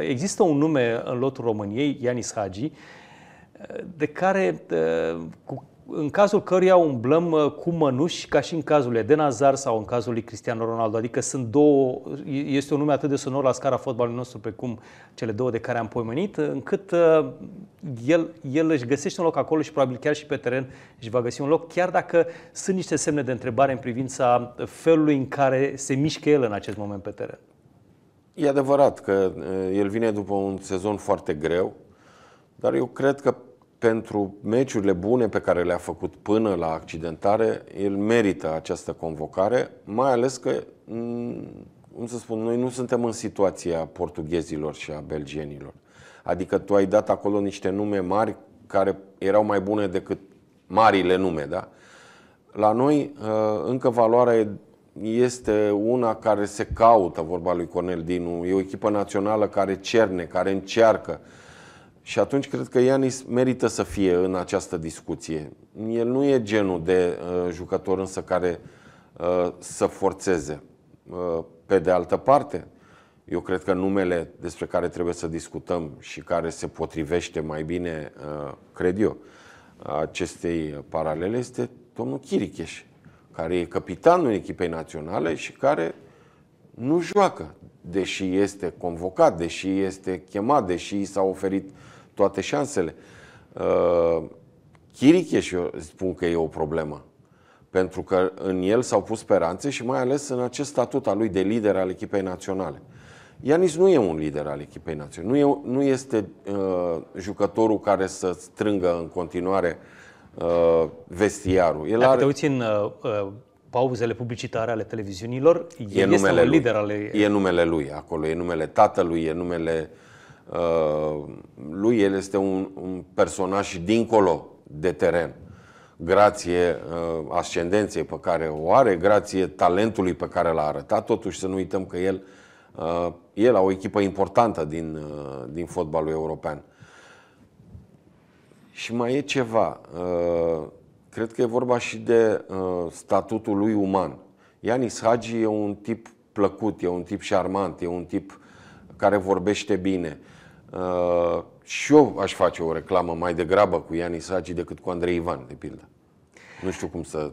Există un nume în lotul României, Ianis Hagi, de care, cu, în cazul căruia umblăm uh, cu mănuși, ca și în cazul lui Eden Hazard sau în cazul lui Cristiano Ronaldo. Adică sunt două, este un nume atât de sonor la scara fotbalului nostru precum cele două de care am pomenit, încât uh, el, el își găsește un loc acolo și probabil chiar și pe teren își va găsi un loc, chiar dacă sunt niște semne de întrebare în privința felului în care se mișcă el în acest moment pe teren. E adevărat că el vine după un sezon foarte greu, dar eu cred că pentru meciurile bune pe care le-a făcut până la accidentare, el merită această convocare, mai ales că, cum să spun, noi nu suntem în situația portughezilor și a belgienilor. Adică tu ai dat acolo niște nume mari care erau mai bune decât marile nume, da? La noi uh, încă valoarea e este una care se caută, vorba lui Cornel Dinu. E o echipă națională care cerne, care încearcă. Și atunci cred că Ianis merită să fie în această discuție. El nu e genul de uh, jucător însă care uh, să forțeze. Uh, pe de altă parte, eu cred că numele despre care trebuie să discutăm și care se potrivește mai bine, uh, cred eu, acestei paralele este domnul Chiricheș care e capitanul echipei naționale și care nu joacă, deși este convocat, deși este chemat, deși i s-au oferit toate șansele. Uh, Chiricheș, eu spun că e o problemă, pentru că în el s-au pus speranțe și mai ales în acest statut al lui de lider al echipei naționale. Ianis nu e un lider al echipei naționale, nu, e, nu este uh, jucătorul care să strângă în continuare uh, uh, vestiarul. El Dacă are... te uiți în uh, uh pauzele publicitare ale televiziunilor, el e este un lui. lider al E numele lui acolo, e numele tatălui, e numele uh, lui. El este un, un personaj dincolo de teren. Grație uh, ascendenței pe care o are, grație talentului pe care l-a arătat, totuși să nu uităm că el, uh, el a o echipă importantă din, uh, din fotbalul european. Uh, și mai e ceva. Uh, cred că e vorba și de uh, statutul lui uman. Ianis Hagi e un tip plăcut, e un tip șarmant, e un tip care vorbește bine. Uh, și eu aș face o reclamă mai degrabă cu Ianis Hagi decât cu Andrei Ivan, de pildă. Nu știu cum să